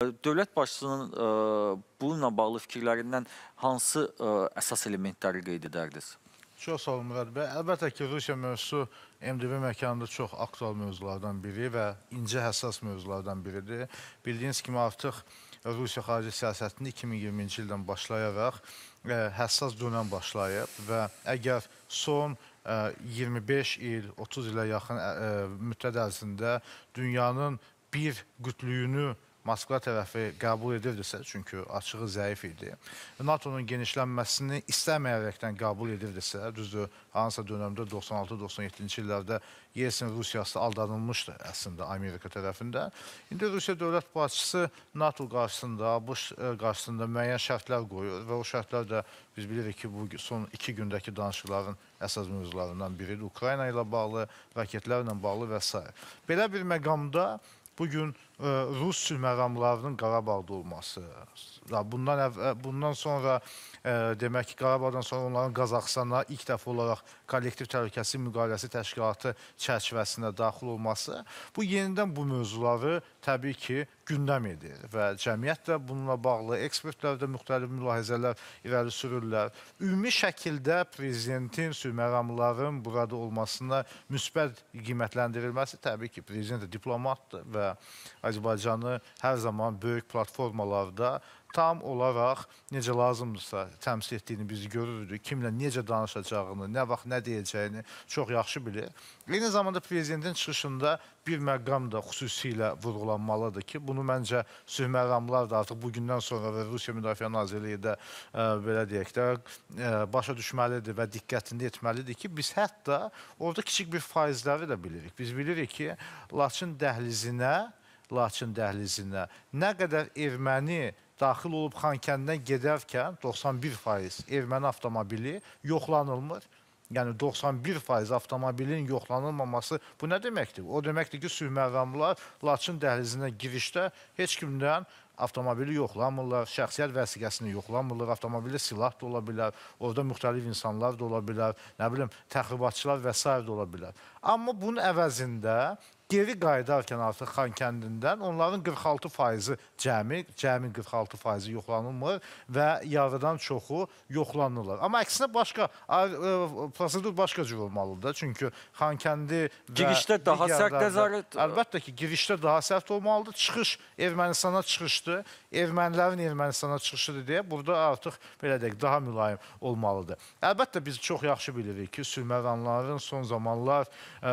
Dövlət başçısının e, bununla bağlı fikirlərindən hansı e, əsas elementləri qeyd edərdiniz? Çox sağ olun, Murad bəy. Əlbəttə ki, Rusiya mövzusu MDB məkanında çox aktual mövzulardan biri və incə həssas mövzulardan biridir. Bildiyiniz kimi artıq Rusiya xarici siyasətini 2020-ci ildən başlayaraq ə, e, həssas dönəm başlayıb və əgər son ə, 25 il, 30 ilə yaxın ə, müddət ərzində dünyanın bir qütlüyünü Moskva tərəfi qəbul edirdisə, çünki açığı zəif idi, NATO-nun genişlənməsini istəməyərəkdən qəbul edirdisə, düzdür, hansısa dönəmdə 96-97-ci illərdə Yelsin Rusiyası aldanılmışdı əslində Amerika tərəfində. İndi Rusiya dövlət başçısı NATO qarşısında, ABŞ e, qarşısında müəyyən şərtlər qoyur və o şərtlər də biz bilirik ki, bu son iki gündəki danışıqların əsas mövzularından biridir. Ukrayna ilə bağlı, raketlərlə bağlı və s. Belə bir məqamda bugün gün rus sülh məramlarının Qarabağda olması. Bundan əvvəl, bundan sonra ə, demək ki, Qarabağdan sonra onların Qazaxstana ilk dəfə olaraq kollektiv təhlükəsizlik müqaviləsi təşkilatı çərçivəsində daxil olması bu yenidən bu mövzuları təbii ki, gündəm edir və cəmiyyət də bununla bağlı, ekspertlər də müxtəlif mülahizələr irəli sürürlər. Ümumi şəkildə prezidentin sülməramların burada olmasına müsbət qiymətləndirilməsi təbii ki, prezident də diplomatdır və Azərbaycanı hər zaman böyük platformalarda tam olaraq necə lazımdırsa təmsil etdiyini biz görürük. Kimlə necə danışacağını, nə vaxt nə deyəcəyini çox yaxşı bilir. Eyni zamanda prezidentin çıxışında bir məqam da xüsusilə vurğulanmalıdır ki, bunu məncə sülhməramlar da artıq bu gündən sonra və Rusiya Müdafiə Nazirliyi də ə, e, belə deyək də ə, e, başa düşməlidir və diqqətində etməlidir ki, biz hətta orada kiçik bir faizləri də bilirik. Biz bilirik ki, Laçın dəhlizinə Laçın dəhlizinə. Nə qədər erməni daxil olub Xankəndidən gedərkən 91% erməni avtomobili yoxlanılmır. Yəni 91% avtomobilin yoxlanılmaması bu nə deməkdir? O deməkdir ki, sürməramlar Laçın dəhlizinə girişdə heç kimdən avtomobili yoxlanmırlar, şəxsiyyət vəsiqəsini yoxlanmırlar, avtomobildə silah da ola bilər, orada müxtəlif insanlar da ola bilər, nə bilim, təxribatçılar və s. də ola bilər. Amma bunun əvəzində geri qayıdarkən artıq Xankəndindən onların 46 faizi cəmi, cəmi 46 faizi yoxlanılmır və yarıdan çoxu yoxlanılır. Amma əksinə başqa, e, prosedur başqa cür olmalıdır. Çünki Xankəndi və... Girişdə daha sərt nəzarət... Əlbəttə ki, girişdə daha sərt olmalıdır. Çıxış Ermənistana çıxışdı. Ermənilərin Ermənistana çıxışıdır deyə burada artıq belə deyək, daha mülayim olmalıdır. Əlbəttə biz çox yaxşı bilirik ki, sülməranların son zamanlar ə, e,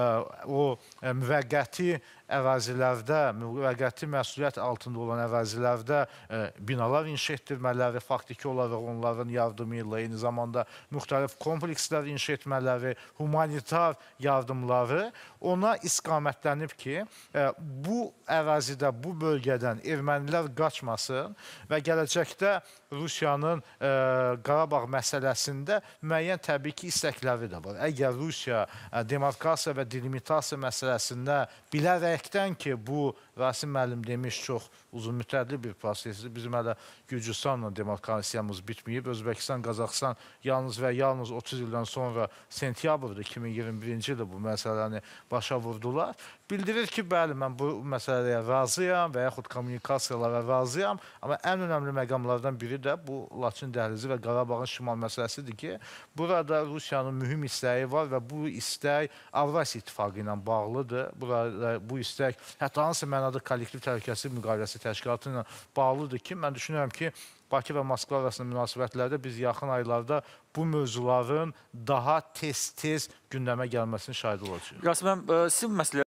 o e, müvəqqət partie ərazilərdə, müvəqqəti məsuliyyət altında olan ərazilərdə ə, e, binalar inşa etdirmələri, faktiki olaraq onların yardımı ilə eyni zamanda müxtəlif komplekslər inşa etmələri, humanitar yardımları ona istiqamətlənib ki, ə, e, bu ərazidə, bu bölgədən ermənilər qaçmasın və gələcəkdə Rusiyanın ə, e, Qarabağ məsələsində müəyyən təbii ki, istəkləri də var. Əgər Rusiya ə, demarkasiya və delimitasiya məsələsində bilərək təkdən ki, bu Rasim müəllim demiş çox uzunmüddətli bir prosesdir. Bizim hələ Gürcüstanla demokrasiyamız bitməyib. Özbəkistan, Qazaxstan yalnız və yalnız 30 ildən sonra sentyabrda 2021-ci ildə bu məsələni başa vurdular. Bildirir ki, bəli, mən bu məsələyə razıyam və yaxud kommunikasiyalara razıyam, amma ən önəmli məqamlardan biri də bu Laçın dəhlizi və Qarabağın şimal məsələsidir ki, burada Rusiyanın mühüm istəyi var və bu istək Avrasiya İttifaqı ilə bağlıdır. Burada bu istək istək, hətta hansı mənada kollektiv təhlükəsizlik müqaviləsi təşkilatı ilə bağlıdır ki, mən düşünürəm ki, Bakı və Moskva arasında münasibətlərdə biz yaxın aylarda bu mövzuların daha tez-tez gündəmə gəlməsini şahid olacağıq. Qasım, e, sizin məsələ